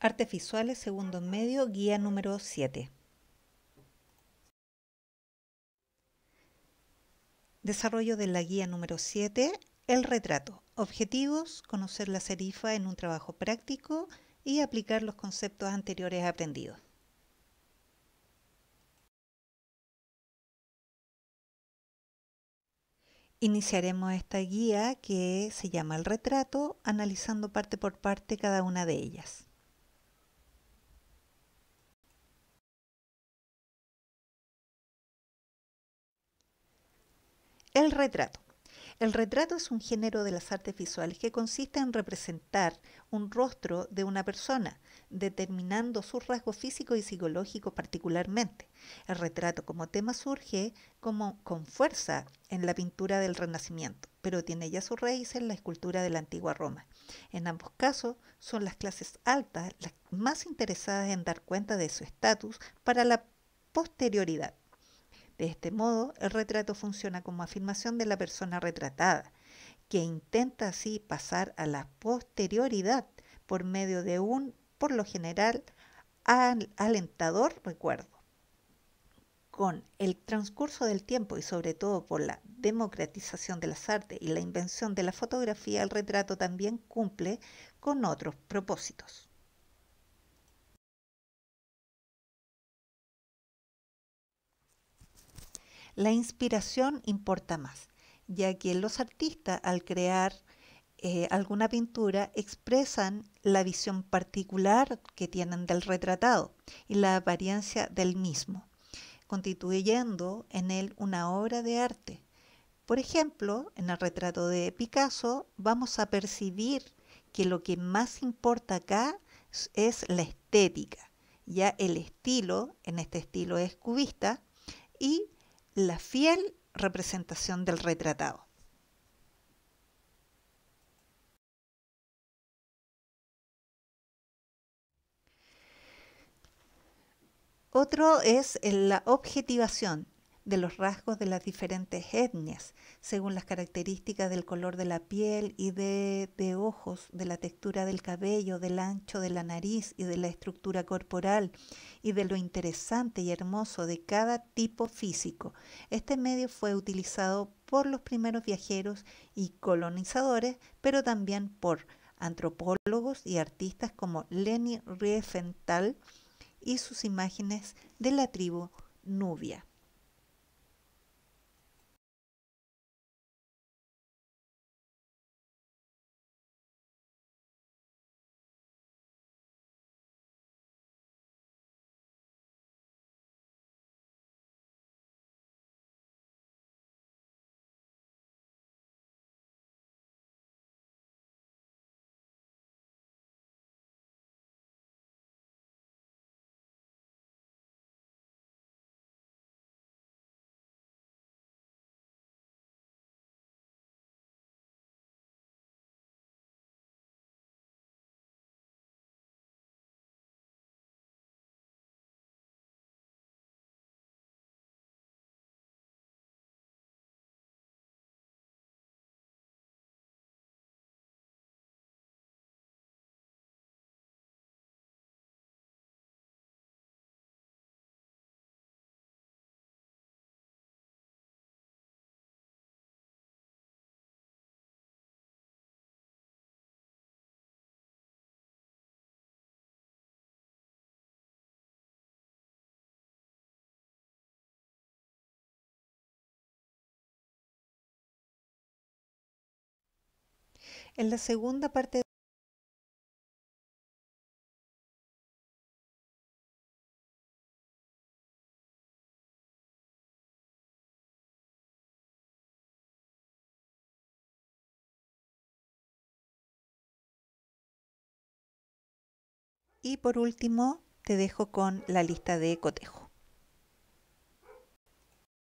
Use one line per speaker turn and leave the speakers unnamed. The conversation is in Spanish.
Artes visuales, segundo medio, guía número 7. Desarrollo de la guía número 7, el retrato. Objetivos, conocer la serifa en un trabajo práctico y aplicar los conceptos anteriores aprendidos. Iniciaremos esta guía que se llama el retrato, analizando parte por parte cada una de ellas. El retrato. El retrato es un género de las artes visuales que consiste en representar un rostro de una persona, determinando su rasgo físico y psicológico particularmente. El retrato como tema surge como con fuerza en la pintura del Renacimiento, pero tiene ya su raíz en la escultura de la antigua Roma. En ambos casos son las clases altas las más interesadas en dar cuenta de su estatus para la posterioridad. De este modo, el retrato funciona como afirmación de la persona retratada, que intenta así pasar a la posterioridad por medio de un, por lo general, alentador recuerdo. Con el transcurso del tiempo y sobre todo por la democratización de las artes y la invención de la fotografía, el retrato también cumple con otros propósitos. La inspiración importa más, ya que los artistas al crear eh, alguna pintura expresan la visión particular que tienen del retratado y la apariencia del mismo, constituyendo en él una obra de arte. Por ejemplo, en el retrato de Picasso vamos a percibir que lo que más importa acá es la estética, ya el estilo, en este estilo es cubista, y la fiel representación del retratado. Otro es la objetivación, de los rasgos de las diferentes etnias, según las características del color de la piel y de, ojos, de la textura del cabello, del ancho de la nariz y de la estructura corporal, y de lo interesante y hermoso de cada tipo físico. Este medio fue utilizado por los primeros viajeros y colonizadores, pero también por antropólogos y artistas como Leni Riefenthal y sus imágenes
de la tribu nubia. En la segunda parte Y por último, te dejo con la lista de cotejo.